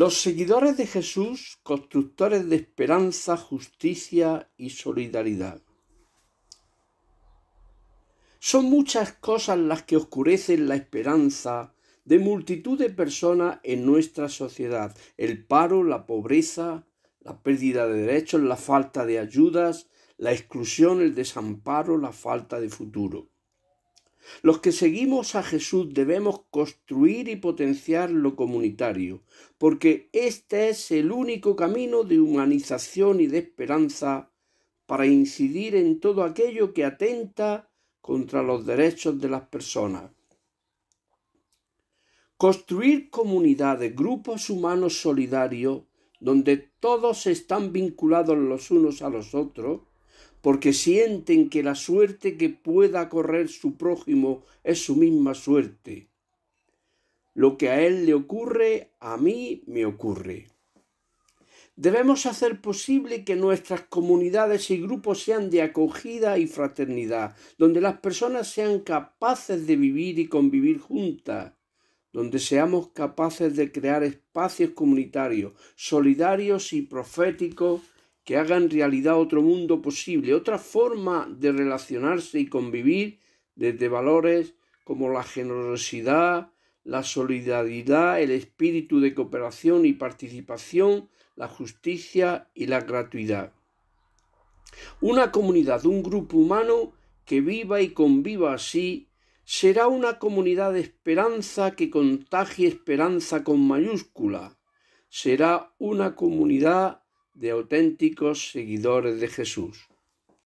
Los seguidores de Jesús, constructores de esperanza, justicia y solidaridad. Son muchas cosas las que oscurecen la esperanza de multitud de personas en nuestra sociedad. El paro, la pobreza, la pérdida de derechos, la falta de ayudas, la exclusión, el desamparo, la falta de futuro. Los que seguimos a Jesús debemos construir y potenciar lo comunitario, porque este es el único camino de humanización y de esperanza para incidir en todo aquello que atenta contra los derechos de las personas. Construir comunidades, grupos humanos solidarios, donde todos están vinculados los unos a los otros, porque sienten que la suerte que pueda correr su prójimo es su misma suerte. Lo que a él le ocurre, a mí me ocurre. Debemos hacer posible que nuestras comunidades y grupos sean de acogida y fraternidad, donde las personas sean capaces de vivir y convivir juntas, donde seamos capaces de crear espacios comunitarios, solidarios y proféticos que en realidad otro mundo posible, otra forma de relacionarse y convivir desde valores como la generosidad, la solidaridad, el espíritu de cooperación y participación, la justicia y la gratuidad. Una comunidad, un grupo humano que viva y conviva así, será una comunidad de esperanza que contagie esperanza con mayúscula, será una comunidad de auténticos seguidores de Jesús.